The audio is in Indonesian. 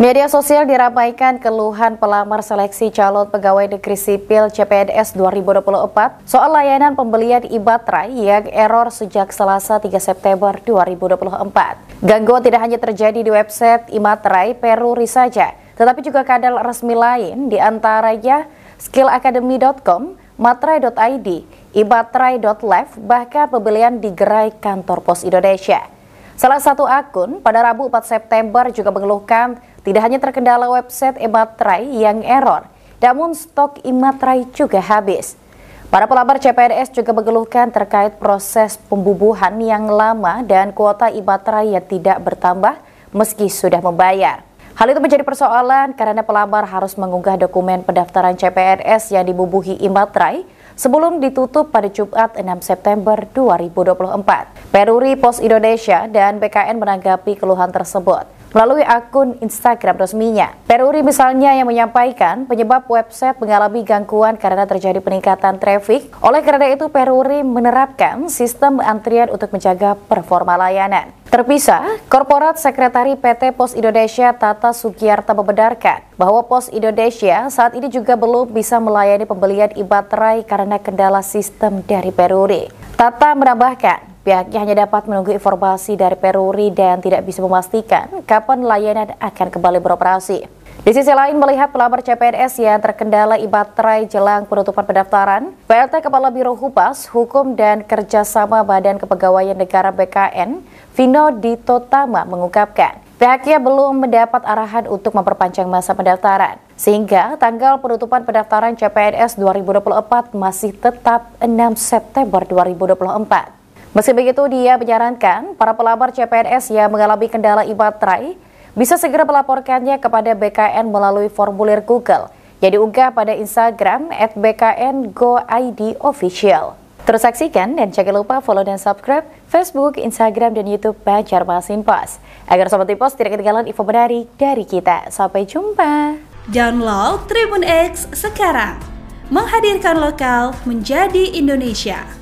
Media sosial diramaikan keluhan pelamar seleksi calon pegawai negeri sipil CPNS 2024 soal layanan pembelian e yang error sejak Selasa 3 September 2024. Gangguan tidak hanya terjadi di website e-baterai Peruri saja, tetapi juga kadal resmi lain diantaranya skillacademy.com, matrai.id, e-baterai.live, bahkan pembelian di gerai kantor pos Indonesia. Salah satu akun pada Rabu 4 September juga mengeluhkan tidak hanya terkendala website e eMaterai yang error, namun stok e eMaterai juga habis. Para pelamar CPNS juga mengeluhkan terkait proses pembubuhan yang lama dan kuota e eMaterai yang tidak bertambah meski sudah membayar. Hal itu menjadi persoalan karena pelamar harus mengunggah dokumen pendaftaran CPNS yang dibubuhi e Imatrai sebelum ditutup pada Jumat 6 September 2024. Peruri Pos Indonesia dan BKN menanggapi keluhan tersebut melalui akun Instagram resminya. Peruri misalnya yang menyampaikan penyebab website mengalami gangguan karena terjadi peningkatan traffic. Oleh karena itu, Peruri menerapkan sistem antrian untuk menjaga performa layanan. Terpisah, Korporat Sekretari PT Pos Indonesia Tata Sugiarta membenarkan bahwa Pos Indonesia saat ini juga belum bisa melayani pembelian e-baterai karena kendala sistem dari Peruri. Tata menambahkan, Pihaknya hanya dapat menunggu informasi dari Peruri dan tidak bisa memastikan kapan layanan akan kembali beroperasi. Di sisi lain melihat pelamar CPNS yang terkendala ibaterai jelang penutupan pendaftaran, PLT Kepala Biro Hupas, Hukum dan Kerjasama Badan Kepegawaian Negara BKN, Vino Dito Tama mengungkapkan, pihaknya belum mendapat arahan untuk memperpanjang masa pendaftaran, sehingga tanggal penutupan pendaftaran CPNS 2024 masih tetap 6 September 2024. Meski begitu, dia menyarankan para pelamar CPNS yang mengalami kendala ibatrai bisa segera melaporkannya kepada BKN melalui formulir Google yang diunggah pada Instagram at BKN Go ID Official. Terus saksikan dan jangan lupa follow dan subscribe Facebook, Instagram, dan Youtube Bajar Masin Pos. Agar Sobat Tipos tidak ketinggalan info menarik dari kita. Sampai jumpa. Download Tribun X sekarang. Menghadirkan lokal menjadi Indonesia.